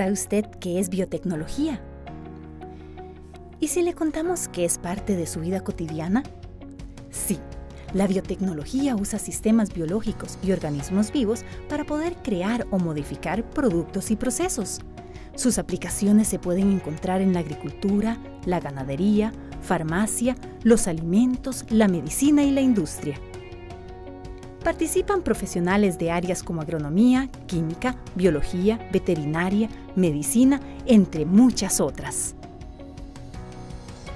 ¿Sabe usted qué es biotecnología? ¿Y si le contamos que es parte de su vida cotidiana? Sí, la biotecnología usa sistemas biológicos y organismos vivos para poder crear o modificar productos y procesos. Sus aplicaciones se pueden encontrar en la agricultura, la ganadería, farmacia, los alimentos, la medicina y la industria participan profesionales de áreas como agronomía, química, biología, veterinaria, medicina, entre muchas otras.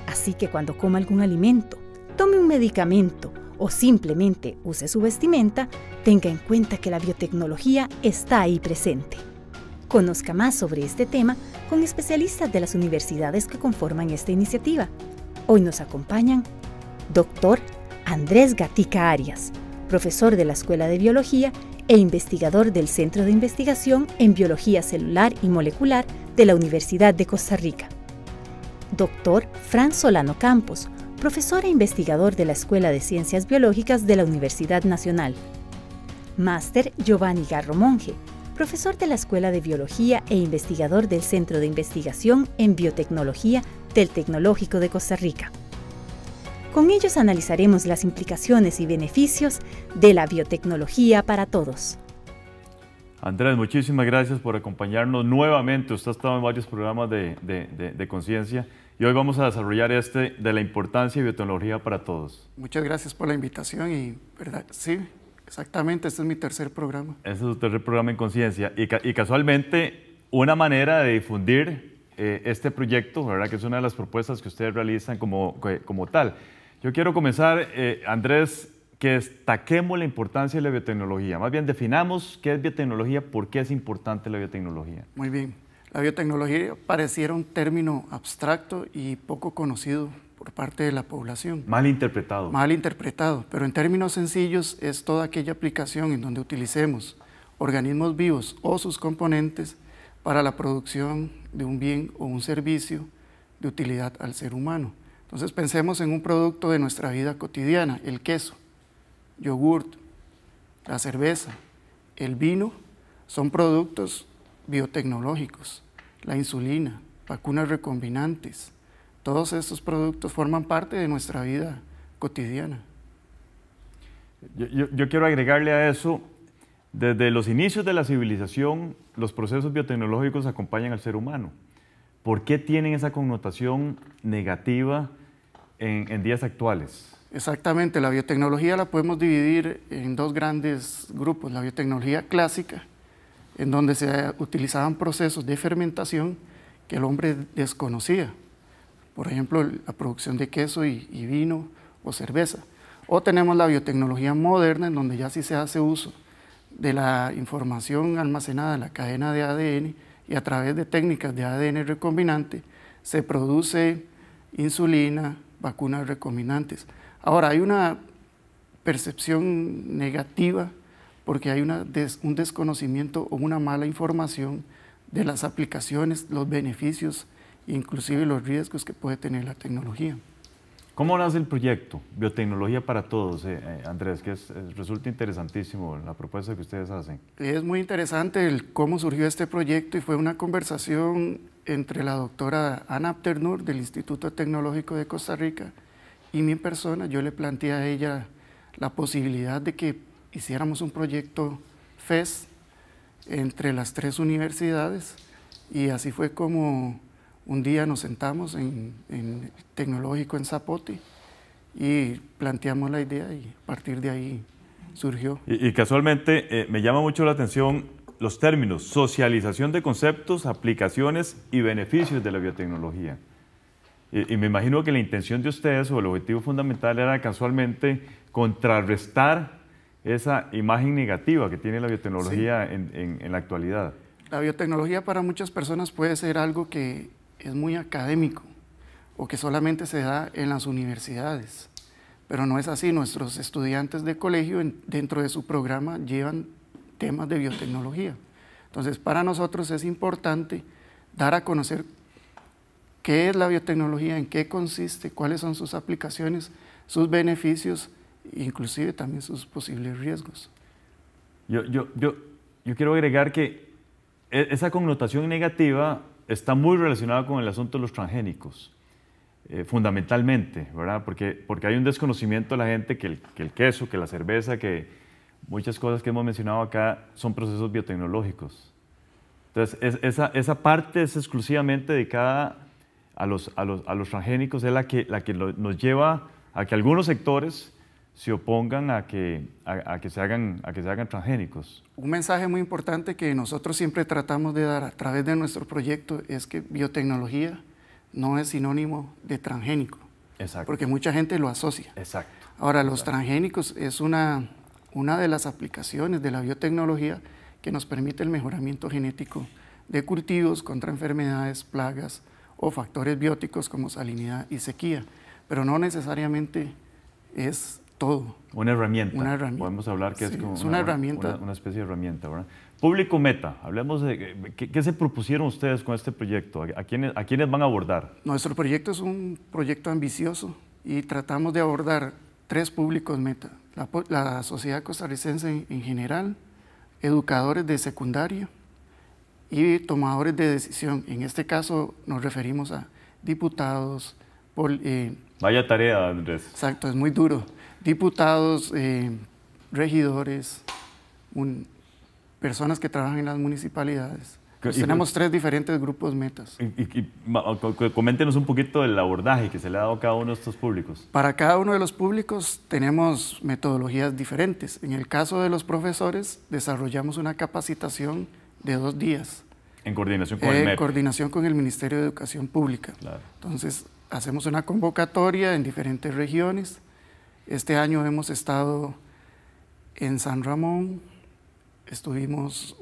Así que cuando coma algún alimento, tome un medicamento o simplemente use su vestimenta, tenga en cuenta que la biotecnología está ahí presente. Conozca más sobre este tema con especialistas de las universidades que conforman esta iniciativa. Hoy nos acompañan Dr. Andrés Gatica Arias, profesor de la Escuela de Biología e investigador del Centro de Investigación en Biología Celular y Molecular de la Universidad de Costa Rica. Doctor Fran Solano Campos, profesor e investigador de la Escuela de Ciencias Biológicas de la Universidad Nacional. Máster Giovanni Garro Monge, profesor de la Escuela de Biología e investigador del Centro de Investigación en Biotecnología del Tecnológico de Costa Rica. Con ellos analizaremos las implicaciones y beneficios de la biotecnología para todos. Andrés, muchísimas gracias por acompañarnos nuevamente. Usted ha estado en varios programas de, conciencia y hoy vamos a desarrollar este de la importancia de biotecnología para todos. Muchas gracias por la invitación y, ¿verdad? Sí, exactamente, este es mi tercer programa. Este es su tercer programa en conciencia y, casualmente una manera de difundir eh, este proyecto, ¿verdad? que es una de las propuestas que ustedes realizan como, como tal. Yo quiero comenzar, eh, Andrés, que destaquemos la importancia de la biotecnología. Más bien, definamos qué es biotecnología, por qué es importante la biotecnología. Muy bien. La biotecnología pareciera un término abstracto y poco conocido por parte de la población. Mal interpretado. Mal interpretado, pero en términos sencillos es toda aquella aplicación en donde utilicemos organismos vivos o sus componentes para la producción de un bien o un servicio de utilidad al ser humano. Entonces pensemos en un producto de nuestra vida cotidiana, el queso, yogurt, la cerveza, el vino, son productos biotecnológicos, la insulina, vacunas recombinantes, todos estos productos forman parte de nuestra vida cotidiana. Yo, yo, quiero agregarle a eso, desde los inicios de la civilización, los procesos biotecnológicos acompañan al ser humano. ¿Por qué tienen esa connotación negativa? en, días actuales? Exactamente, la biotecnología la podemos dividir en dos grandes grupos, la biotecnología clásica, en donde se utilizaban procesos de fermentación que el hombre desconocía, por ejemplo, la producción de queso y, y vino o cerveza. O tenemos la biotecnología moderna, en donde ya sí se hace uso de la información almacenada en la cadena de ADN y a través de técnicas de ADN recombinante se produce insulina, vacunas recombinantes. Ahora, hay una percepción negativa porque hay un desconocimiento o una mala información de las aplicaciones, los beneficios, inclusive los riesgos que puede tener la tecnología. ¿Cómo nace el proyecto Biotecnología para Todos, eh, eh, Andrés? Que es, resulta interesantísimo la propuesta que ustedes hacen. Es muy interesante el cómo surgió este proyecto y fue una conversación entre la doctora Ana Pternur del Instituto Tecnológico de Costa Rica y mi persona. Yo le planteé a ella la posibilidad de que hiciéramos un proyecto FES entre las tres universidades y así fue como un día nos sentamos en, Tecnológico en Zapote y planteamos la idea y a partir de ahí surgió. Y, casualmente eh, me llama mucho la atención los términos socialización de conceptos, aplicaciones y beneficios de la biotecnología. Y, me imagino que la intención de ustedes o el objetivo fundamental era casualmente contrarrestar esa imagen negativa que tiene la biotecnología en la actualidad. La biotecnología para muchas personas puede ser algo que es muy académico o que solamente se da en las universidades. Pero no es así, nuestros estudiantes de colegio dentro de su programa llevan temas de biotecnología. Entonces, para nosotros es importante dar a conocer qué es la biotecnología, en qué consiste, cuáles son sus aplicaciones, sus beneficios, inclusive también sus posibles riesgos. Yo, yo, yo, yo quiero agregar que e, esa connotación negativa está muy relacionado con el asunto de los transgénicos, eh, fundamentalmente, ¿verdad? Porque, porque hay un desconocimiento de la gente que el, que el, queso, que la cerveza, que muchas cosas que hemos mencionado acá son procesos biotecnológicos. Entonces, esa, esa, parte es exclusivamente dedicada a los, a los, a los transgénicos, es la que, la que nos lleva a que algunos sectores se opongan a que, a, que se hagan, a que se hagan transgénicos. Un mensaje muy importante que nosotros siempre tratamos de dar a través de nuestro proyecto es que biotecnología no es sinónimo de transgénico. Exacto. Porque mucha gente lo asocia. Exacto. Ahora, los transgénicos es una, una de las aplicaciones de la biotecnología que nos permite el mejoramiento genético de cultivos contra enfermedades, plagas o factores bióticos como salinidad y sequía. Pero no necesariamente es todo. Una herramienta. Podemos hablar que es como una, herramienta. Una, especie de herramienta, Público meta, hablemos de ¿qué, se propusieron ustedes con este proyecto, ¿A, quiénes, a quiénes van a abordar. Nuestro proyecto es un proyecto ambicioso y tratamos de abordar tres públicos meta. La, sociedad costarricense en, general, educadores de secundaria y tomadores de decisión. En este caso nos referimos a diputados, eh, Vaya tarea, Andrés. Exacto, es muy duro diputados, eh, regidores, personas que trabajan en las municipalidades. Pues tenemos tres diferentes grupos metas. Y, coméntenos un poquito del abordaje que se le ha dado a cada uno de estos públicos. Para cada uno de los públicos tenemos metodologías diferentes. En el caso de los profesores, desarrollamos una capacitación de dos días. En coordinación con el eh, coordinación con el Ministerio de Educación Pública. Entonces, hacemos una convocatoria en diferentes regiones este año hemos estado en San Ramón, estuvimos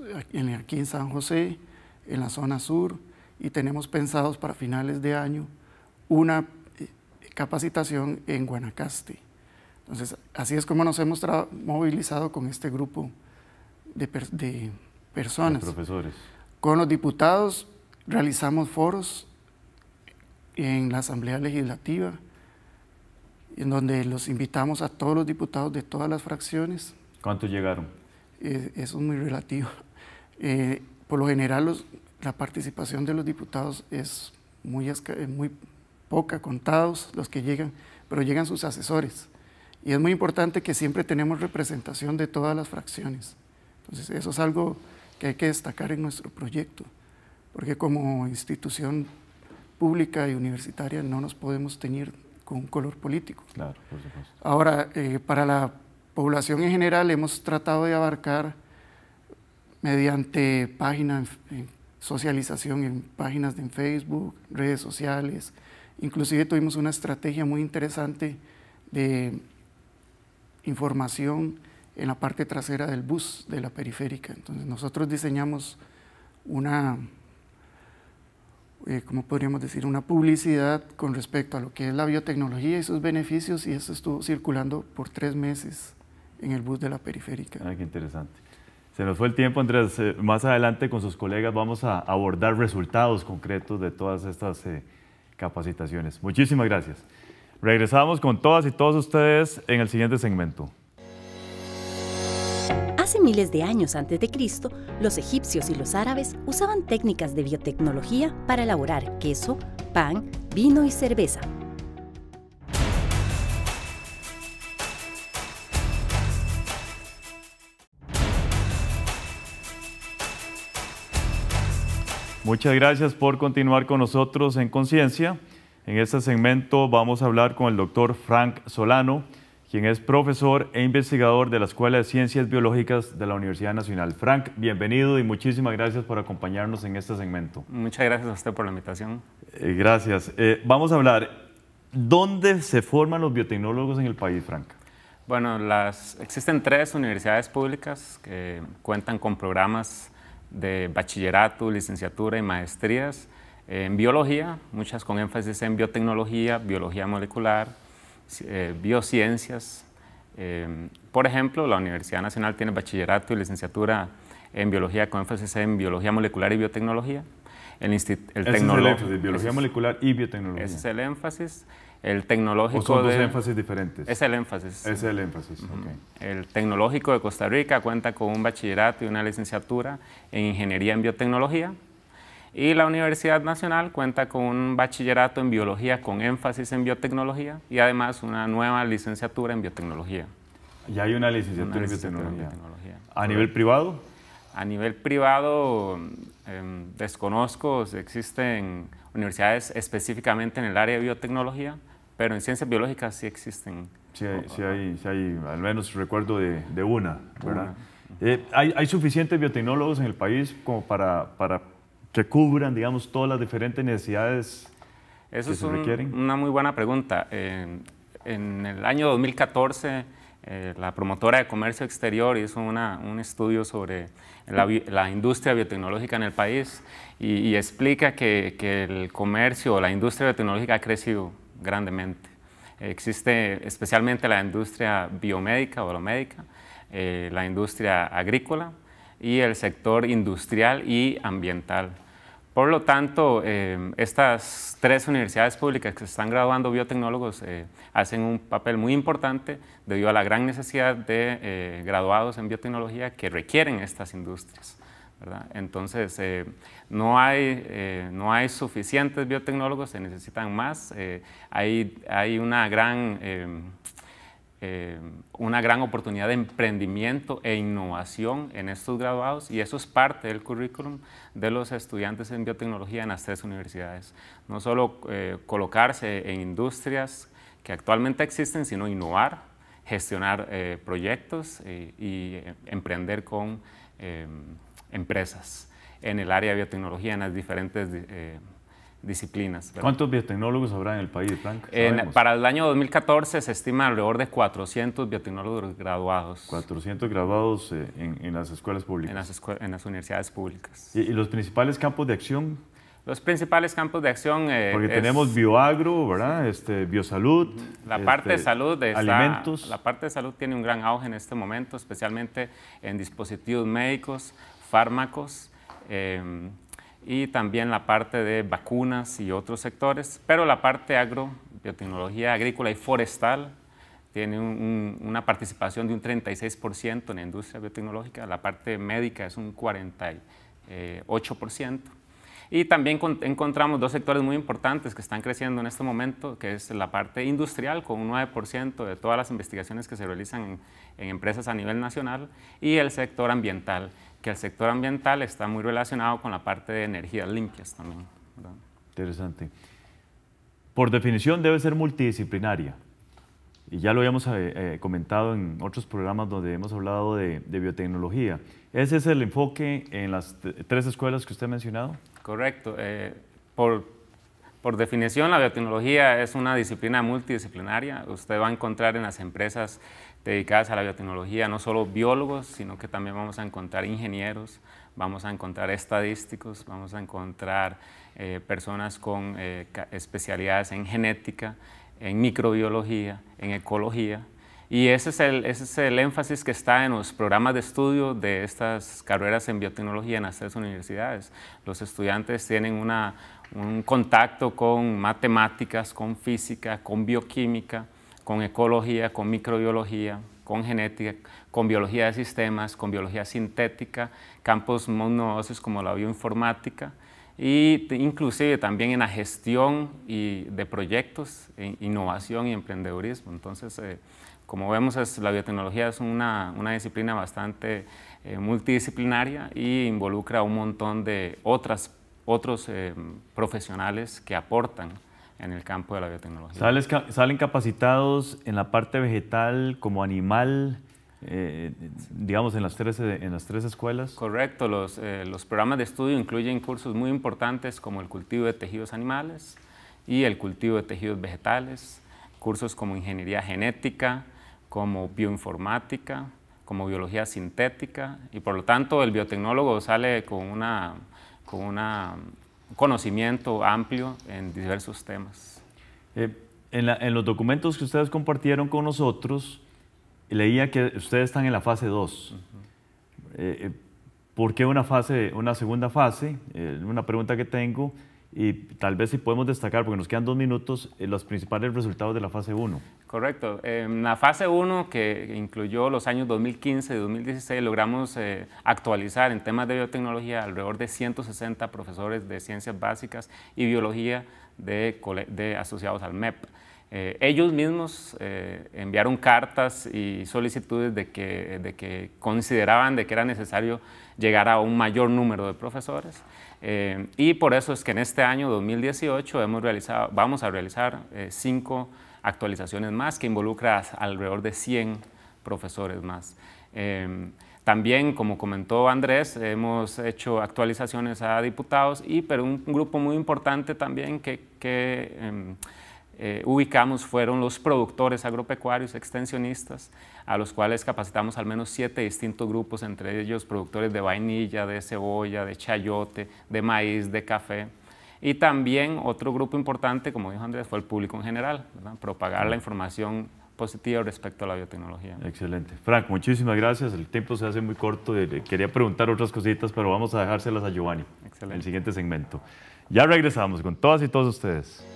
aquí en San José, en la zona sur, y tenemos pensados para finales de año una eh, capacitación en Guanacaste. Entonces, así es como nos hemos movilizado con este grupo de, personas. profesores. Con los diputados realizamos foros en la Asamblea Legislativa, en donde los invitamos a todos los diputados de todas las fracciones. ¿Cuántos llegaron? Eh, eso es muy relativo. Eh, por lo general, la participación de los diputados es muy, eh, muy poca, contados los que llegan, pero llegan sus asesores. Y es muy importante que siempre tenemos representación de todas las fracciones. Entonces, eso es algo que hay que destacar en nuestro proyecto, porque como institución pública y universitaria no nos podemos teñir con un color político. Claro, por supuesto. Ahora, eh, para la población en general hemos tratado de abarcar mediante páginas, socialización en páginas de Facebook, redes sociales. Inclusive tuvimos una estrategia muy interesante de información en la parte trasera del bus de la periférica. Entonces nosotros diseñamos una, eh, como podríamos decir, una publicidad con respecto a lo que es la biotecnología y sus beneficios, y eso estuvo circulando por tres meses en el bus de la periférica. Ah, qué interesante. Se nos fue el tiempo, Andrés. Eh, más adelante con sus colegas vamos a abordar resultados concretos de todas estas eh, capacitaciones. Muchísimas gracias. Regresamos con todas y todos ustedes en el siguiente segmento. Hace miles de años antes de Cristo, los egipcios y los árabes usaban técnicas de biotecnología para elaborar queso, pan, vino y cerveza. Muchas gracias por continuar con nosotros en Conciencia. En este segmento vamos a hablar con el doctor Frank Solano, quien es profesor e investigador de la Escuela de Ciencias Biológicas de la Universidad Nacional. Frank, bienvenido y muchísimas gracias por acompañarnos en este segmento. Muchas gracias a usted por la invitación. Eh, gracias. Eh, vamos a hablar, ¿dónde se forman los biotecnólogos en el país, Frank? Bueno, las, existen tres universidades públicas que cuentan con programas de bachillerato, licenciatura y maestrías en biología, muchas con énfasis en biotecnología, biología molecular, eh, biociencias. Eh, por ejemplo, la Universidad Nacional tiene bachillerato y licenciatura en biología con énfasis en biología molecular y biotecnología. El, el tecnológico. de biología molecular y biotecnología. Ese es el énfasis. El tecnológico. O son dos énfasis diferentes. Es el énfasis. Es el énfasis, El tecnológico de Costa Rica cuenta con un bachillerato y una licenciatura en ingeniería en biotecnología. Y la Universidad Nacional cuenta con un bachillerato en biología con énfasis en biotecnología y además una nueva licenciatura en biotecnología. ¿Ya hay una licenciatura, en, biotecnología. ¿A nivel privado? A nivel privado em, desconozco si existen universidades específicamente en el área de biotecnología, pero en ciencias biológicas sí existen. Sí, sí hay, sí hay al menos recuerdo de, de una, ¿verdad? Eh, ¿hay, ¿hay, suficientes biotecnólogos en el país como para, para que cubran, digamos, todas las diferentes necesidades que requieren? Una muy buena pregunta. en el año 2014, eh, la promotora de comercio exterior hizo un estudio sobre la, industria biotecnológica en el país y, explica que, el comercio, la industria biotecnológica ha crecido grandemente. existe especialmente la industria biomédica o eh, la industria agrícola y el sector industrial y ambiental. Por lo tanto, eh, estas tres universidades públicas que se están graduando biotecnólogos eh, hacen un papel muy importante debido a la gran necesidad de eh, graduados en biotecnología que requieren estas industrias. Entonces, no, hay, no hay suficientes biotecnólogos, se necesitan más. Hay, hay, una gran eh, una gran oportunidad de emprendimiento e innovación en estos graduados y eso es parte del currículum de los estudiantes en biotecnología en las tres universidades. No solo eh, colocarse en industrias que actualmente existen, sino innovar, gestionar eh, proyectos y emprender con empresas en el área de biotecnología, en las diferentes disciplinas. ¿Cuántos biotecnólogos habrá en el país, Frank? En, para el año 2014 se estima alrededor de 400 biotecnólogos graduados. 400 graduados eh, en, las escuelas públicas. En las, universidades públicas. ¿Y, los principales campos de acción? Los principales campos de acción... Eh, Porque tenemos bioagro, ¿verdad? Este, biosalud. La parte de este, salud... de alimentos. La parte de salud tiene un gran auge en este momento, especialmente en dispositivos médicos, fármacos... Eh, y también la parte de vacunas y otros sectores, pero la parte agro, biotecnología agrícola y forestal tiene una participación de un 36% en la industria biotecnológica, la parte médica es un 48%. Y también encontramos dos sectores muy importantes que están creciendo en este momento, que es la parte industrial, con un 9% de todas las investigaciones que se realizan en, empresas a nivel nacional, y el sector ambiental, que el sector ambiental está muy relacionado con la parte de energías limpias también. Interesante. Por definición debe ser multidisciplinaria. Y ya lo habíamos eh, eh, comentado en otros programas donde hemos hablado de biotecnología. ¿Ese es el enfoque en las tres escuelas que usted ha mencionado? Correcto. Eh, por, definición, la biotecnología es una disciplina multidisciplinaria. Usted va a encontrar en las empresas dedicadas a la biotecnología no solo biólogos, sino que también vamos a encontrar ingenieros, vamos a encontrar estadísticos, vamos a encontrar eh, personas con eh, especialidades en genética, en microbiología, en ecología y ese es, el, ese es el énfasis que está en los programas de estudio de estas carreras en biotecnología en las tres universidades. Los estudiantes tienen una, un contacto con matemáticas, con física, con bioquímica, con ecología, con microbiología, con genética, con biología de sistemas, con biología sintética, campos muy como la bioinformática y e inclusive también en la gestión y de proyectos, e innovación y emprendedurismo. Entonces, eh, como vemos, la biotecnología es una, una disciplina bastante eh, multidisciplinaria y involucra a un montón de otras, otros eh, profesionales que aportan en el campo de la biotecnología. ¿Salen capacitados en la parte vegetal como animal? Eh, digamos, en las tres, en las tres escuelas. Correcto, los, los, programas de estudio incluyen cursos muy importantes como el cultivo de tejidos animales y el cultivo de tejidos vegetales, cursos como ingeniería genética, como bioinformática, como biología sintética, y por lo tanto el biotecnólogo sale con un con conocimiento amplio en diversos temas. Eh, en, los documentos que ustedes compartieron con nosotros, leía que ustedes están en la fase 2. Eh, eh, ¿Por qué una, fase, una segunda fase? una pregunta que tengo. Y tal vez si podemos destacar, porque nos quedan dos minutos, eh, los principales resultados de la fase 1. Correcto. En la fase 1, que incluyó los años 2015 y 2016, logramos eh, actualizar en temas de biotecnología alrededor de 160 profesores de ciencias básicas y biología de, asociados al MEP. Eh, ellos mismos eh, enviaron cartas y solicitudes de que, de que, consideraban de que era necesario llegar a un mayor número de profesores eh, y por eso es que en este año 2018 hemos realizado, vamos a realizar cinco actualizaciones más que involucran alrededor de 100 profesores más. También, como comentó Andrés, hemos hecho actualizaciones a diputados, y, pero un, grupo muy importante también que, em, eh, ubicamos fueron los productores agropecuarios extensionistas, a los cuales capacitamos al menos siete distintos grupos, entre ellos productores de vainilla, de cebolla, de chayote, de maíz, de café. Y también otro grupo importante, como dijo Andrés, fue el público en general, propagar la información positiva respecto a la biotecnología. Excelente. Frank, muchísimas gracias. El tiempo se hace muy corto. quería preguntar otras cositas, pero vamos a dejárselas a Giovanni en el siguiente segmento. Ya regresamos con todas y todos ustedes.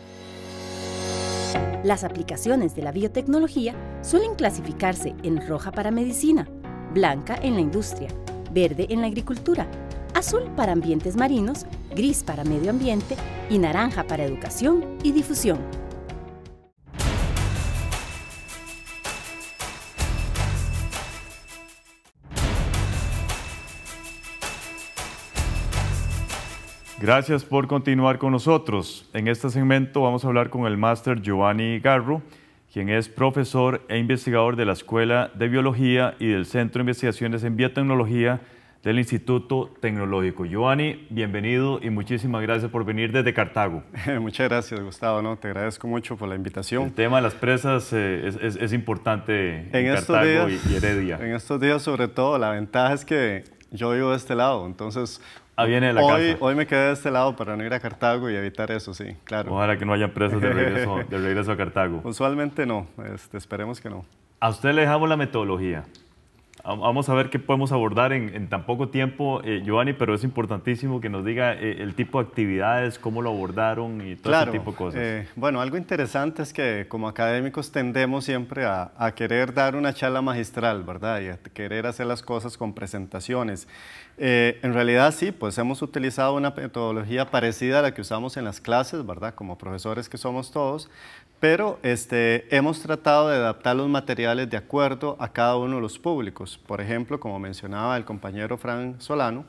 Las aplicaciones de la biotecnología suelen clasificarse en roja para medicina, blanca en la industria, verde en la agricultura, azul para ambientes marinos, gris para medio ambiente y naranja para educación y difusión. Gracias por continuar con nosotros. En este segmento vamos a hablar con el máster Giovanni Garro, quien es profesor e investigador de la Escuela de Biología y del Centro de Investigaciones en Biotecnología del Instituto Tecnológico. Giovanni, bienvenido y muchísimas gracias por venir desde Cartago. Muchas gracias, Gustavo. ¿no? Te agradezco mucho por la invitación. El tema de las presas eh, es, importante en, Cartago Heredia. En estos días, sobre todo, la ventaja es que yo vivo de este lado, entonces Ah, hoy, Hoy me quedé de este lado para no ir a Cartago y evitar eso, sí, claro. Ojalá que no haya presas de regreso, de a Cartago. Usualmente no, este, esperemos que no. A usted le dejamos la metodología. Vamos a ver qué podemos abordar en, tan poco tiempo, eh, Giovanni, pero es importantísimo que nos diga eh, el tipo de actividades, cómo lo abordaron y todo ese tipo de cosas. Eh, bueno, algo interesante es que como académicos tendemos siempre a, a querer dar una charla magistral, ¿verdad? Y a querer hacer las cosas con presentaciones. en realidad sí, pues hemos utilizado una metodología parecida a la que usamos en las clases, ¿verdad? Como profesores que somos todos, pero este, hemos tratado de adaptar los materiales de acuerdo a cada uno de los públicos. Por ejemplo, como mencionaba el compañero Fran Solano,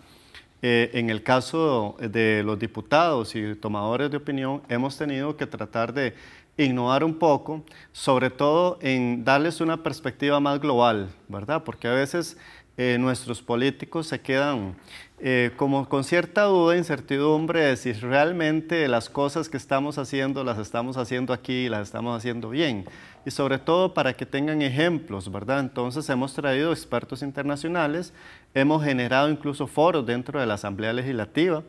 eh, en el caso de los diputados y tomadores de opinión, hemos tenido que tratar de innovar un poco, sobre todo en darles una perspectiva más global, ¿verdad? Porque a veces eh, nuestros políticos se quedan eh, como con cierta duda, e incertidumbre de si realmente las cosas que estamos haciendo las estamos haciendo aquí las estamos haciendo bien. Y sobre todo para que tengan ejemplos, ¿verdad? Entonces hemos traído expertos internacionales, hemos generado incluso foros dentro de la Asamblea Legislativa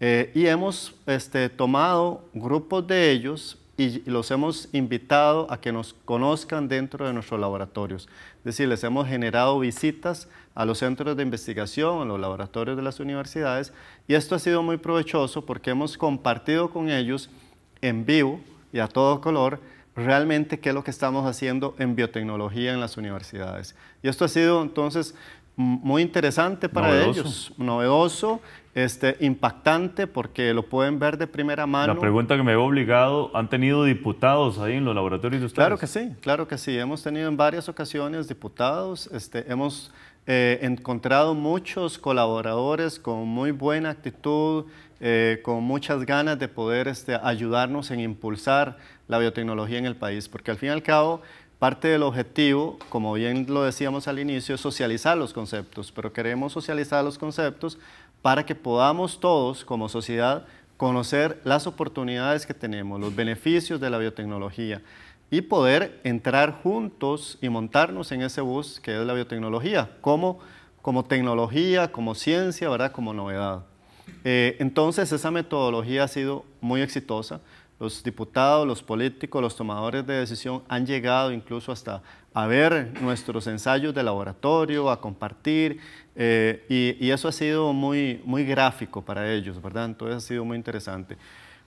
eh, y hemos este, tomado grupos de ellos y los hemos invitado a que nos conozcan dentro de nuestros laboratorios. Es decir, les hemos generado visitas a los centros de investigación, a los laboratorios de las universidades, y esto ha sido muy provechoso porque hemos compartido con ellos en vivo y a todo color realmente qué es lo que estamos haciendo en biotecnología en las universidades. Y esto ha sido entonces muy interesante para ellos, novedoso este, impactante porque lo pueden ver de primera mano. La pregunta que me he obligado, ¿han tenido diputados ahí en los laboratorios de ustedes? Claro que sí, claro que sí. Hemos tenido en varias ocasiones diputados, este, hemos eh, encontrado muchos colaboradores con muy buena actitud, eh, con muchas ganas de poder este, ayudarnos en impulsar la biotecnología en el país, porque al fin y al cabo Parte del objetivo, como bien lo decíamos al inicio, es socializar los conceptos, pero queremos socializar los conceptos para que podamos todos como sociedad conocer las oportunidades que tenemos, los beneficios de la biotecnología y poder entrar juntos y montarnos en ese bus que es la biotecnología, como, como tecnología, como ciencia, ¿verdad? como novedad. Eh, entonces esa metodología ha sido muy exitosa los diputados, los políticos, los tomadores de decisión han llegado incluso hasta a ver nuestros ensayos de laboratorio, a compartir, eh, y, eso ha sido muy, muy gráfico para ellos, ¿verdad? Entonces ha sido muy interesante.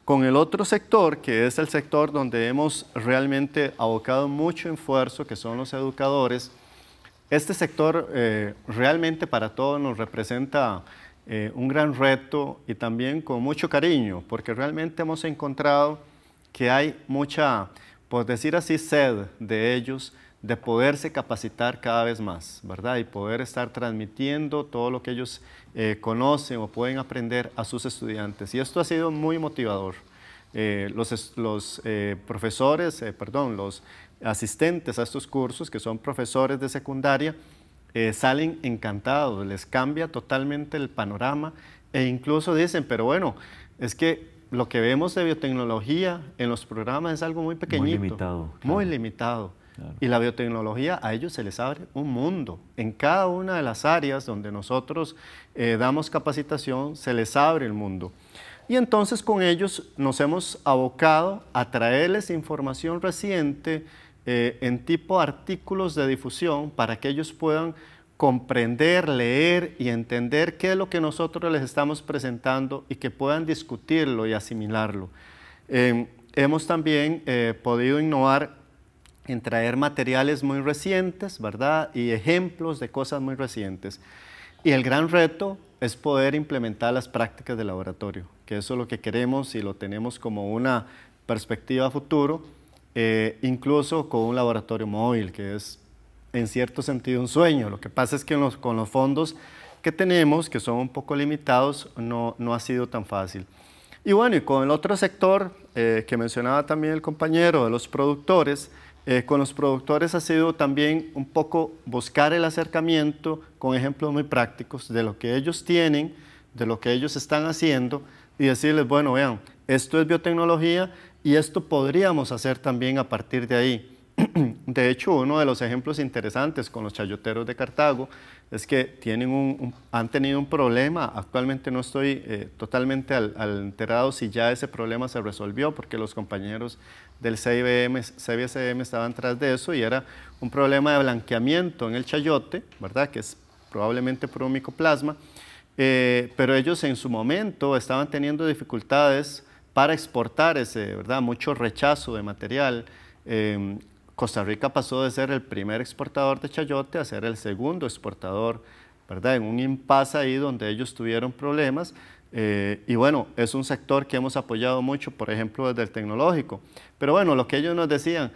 Con el otro sector, que es el sector donde hemos realmente abocado mucho esfuerzo, que son los educadores, este sector eh, realmente para todos nos representa eh, un gran reto y también con mucho cariño, porque realmente hemos encontrado que hay mucha, por decir así, sed de ellos de poderse capacitar cada vez más, ¿verdad? Y poder estar transmitiendo todo lo que ellos eh, conocen o pueden aprender a sus estudiantes. Y esto ha sido muy motivador. Eh, los, profesores, perdón, los asistentes a estos cursos, que son profesores de secundaria, eh, salen encantados, les cambia totalmente el panorama e incluso dicen, pero bueno, es que lo que vemos de biotecnología en los programas es algo muy pequeñito. Muy limitado. Muy limitado. Y la biotecnología a ellos se les abre un mundo. En cada una de las áreas donde nosotros eh, damos capacitación, se les abre el mundo. Y entonces con ellos nos hemos abocado a traerles información reciente, eh, en tipo artículos de difusión para que ellos puedan comprender, leer y entender qué es lo que nosotros les estamos presentando y que puedan discutirlo y asimilarlo. Em, hemos también eh, podido innovar en traer materiales muy recientes, ¿verdad? Y ejemplos de cosas muy recientes. Y el gran reto es poder implementar las prácticas de laboratorio, que eso es lo que queremos y lo tenemos como una perspectiva futuro eh, incluso con un laboratorio móvil, que es en cierto sentido un sueño. Lo que pasa es que con los fondos que tenemos, que son un poco limitados, no, no ha sido tan fácil. Y bueno, y con el otro sector eh, que mencionaba también el compañero de los productores, eh, con los productores ha sido también un poco buscar el acercamiento con ejemplos muy prácticos de lo que ellos tienen, de lo que ellos están haciendo y decirles, bueno, vean, esto es biotecnología, y esto podríamos hacer también a partir de ahí. De hecho, uno de los ejemplos interesantes con los chayoteros de Cartago es que tienen un, han tenido un problema. Actualmente no estoy eh, totalmente al, enterado si ya ese problema se resolvió, porque los compañeros del CIBM, CBSM estaban tras de eso y era un problema de blanqueamiento en el chayote, ¿verdad? Que es probablemente por un micoplasma. Eh, pero ellos en su momento estaban teniendo dificultades para exportar ese, ¿verdad? Mucho rechazo de material. Em, Costa Rica pasó de ser el primer exportador de chayote a ser el segundo exportador, ¿verdad? En un impasse ahí donde ellos tuvieron problemas. Eh, y bueno, es un sector que hemos apoyado mucho, por ejemplo, desde el tecnológico. Pero bueno, lo que ellos nos decían,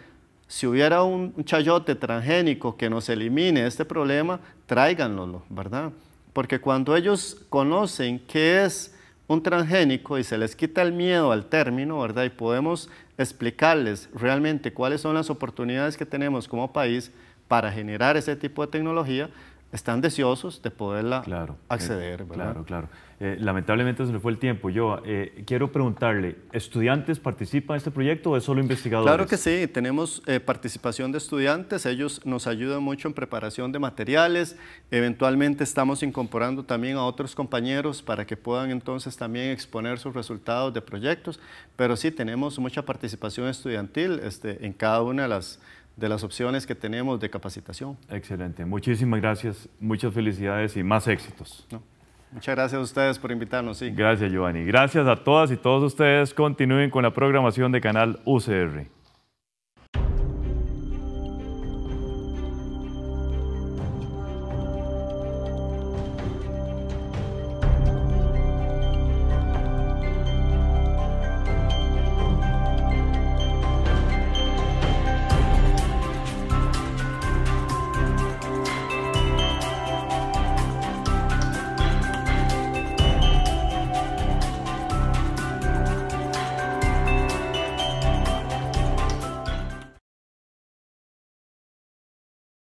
si hubiera un chayote transgénico que nos elimine este problema, tráiganlo, ¿verdad? Porque cuando ellos conocen qué es un transgénico y se les quita el miedo al término, ¿verdad? Y podemos explicarles realmente cuáles son las oportunidades que tenemos como país para generar ese tipo de tecnología, están deseosos de poderla eh, acceder. Claro, claro. Eh, lamentablemente se le fue el tiempo. Yo eh, quiero preguntarle, ¿estudiantes participan en este proyecto o es solo investigadores? Claro que sí, tenemos participación de estudiantes, ellos nos ayudan mucho en preparación de materiales, eventualmente estamos incorporando también a otros compañeros para que puedan entonces también exponer sus resultados de proyectos, pero sí tenemos mucha participación estudiantil este, en cada una de las de las opciones que tenemos de capacitación. Excelente, muchísimas gracias, muchas felicidades y más éxitos. Muchas gracias a ustedes por invitarnos. Gracias, Giovanni. Gracias a todas y todos ustedes. Continúen con la programación de Canal UCR.